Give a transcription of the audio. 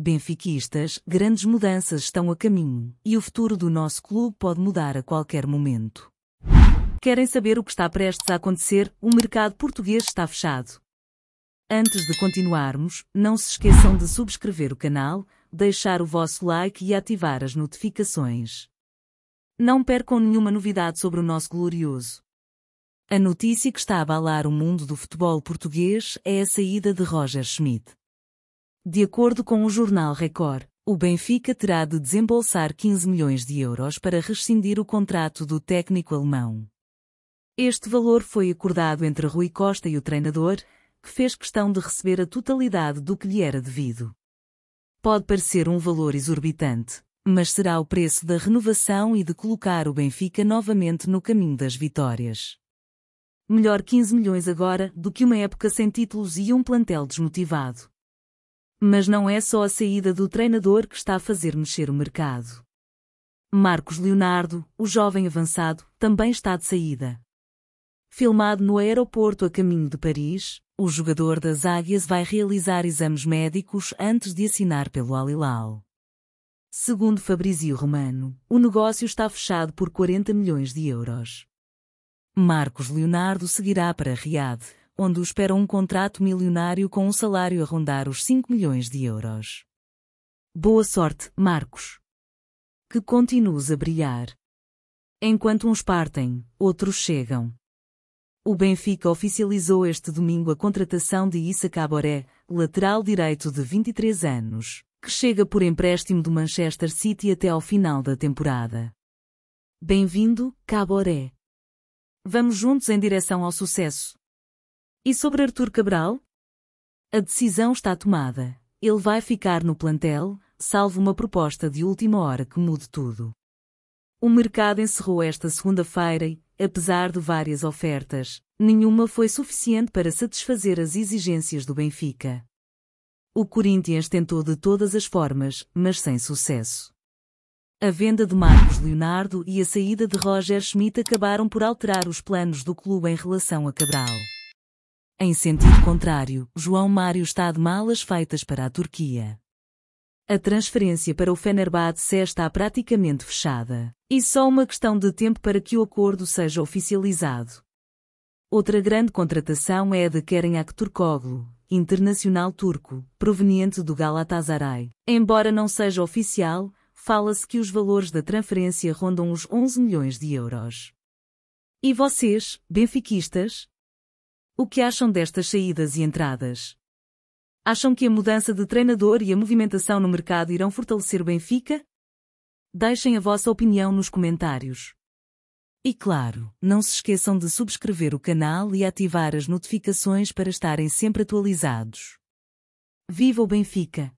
benfiquistas, grandes mudanças estão a caminho e o futuro do nosso clube pode mudar a qualquer momento. Querem saber o que está prestes a acontecer? O mercado português está fechado. Antes de continuarmos, não se esqueçam de subscrever o canal, deixar o vosso like e ativar as notificações. Não percam nenhuma novidade sobre o nosso glorioso. A notícia que está a abalar o mundo do futebol português é a saída de Roger Schmidt. De acordo com o jornal Record, o Benfica terá de desembolsar 15 milhões de euros para rescindir o contrato do técnico alemão. Este valor foi acordado entre Rui Costa e o treinador, que fez questão de receber a totalidade do que lhe era devido. Pode parecer um valor exorbitante, mas será o preço da renovação e de colocar o Benfica novamente no caminho das vitórias. Melhor 15 milhões agora do que uma época sem títulos e um plantel desmotivado, mas não é só a saída do treinador que está a fazer mexer o mercado. Marcos Leonardo, o jovem avançado, também está de saída. Filmado no aeroporto a caminho de Paris, o jogador das Águias vai realizar exames médicos antes de assinar pelo Alilau. Segundo Fabrizio Romano, o negócio está fechado por 40 milhões de euros. Marcos Leonardo seguirá para Riad, onde o espera um contrato milionário com um salário a rondar os 5 milhões de euros. Boa sorte, Marcos. Que continues a brilhar. Enquanto uns partem, outros chegam. O Benfica oficializou este domingo a contratação de Issa Caboré, lateral direito de 23 anos, que chega por empréstimo do Manchester City até ao final da temporada. Bem-vindo, Caboré. Vamos juntos em direção ao sucesso. E sobre Arthur Cabral? A decisão está tomada. Ele vai ficar no plantel, salvo uma proposta de última hora que mude tudo. O mercado encerrou esta segunda-feira e, apesar de várias ofertas, nenhuma foi suficiente para satisfazer as exigências do Benfica. O Corinthians tentou de todas as formas, mas sem sucesso. A venda de Marcos Leonardo e a saída de Roger Schmidt acabaram por alterar os planos do clube em relação a Cabral. Em sentido contrário, João Mário está de malas feitas para a Turquia. A transferência para o Fenerbahçe está praticamente fechada. E só uma questão de tempo para que o acordo seja oficializado. Outra grande contratação é a de Kerem Aktürkoğlu, internacional turco, proveniente do Galatasaray. Embora não seja oficial, fala-se que os valores da transferência rondam os 11 milhões de euros. E vocês, benfiquistas, o que acham destas saídas e entradas? Acham que a mudança de treinador e a movimentação no mercado irão fortalecer o Benfica? Deixem a vossa opinião nos comentários. E claro, não se esqueçam de subscrever o canal e ativar as notificações para estarem sempre atualizados. Viva o Benfica!